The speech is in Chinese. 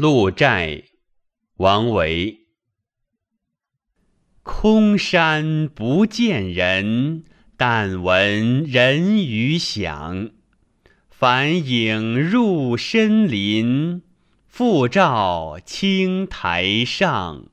鹿柴，王维。空山不见人，但闻人语响。返影入深林，复照青苔上。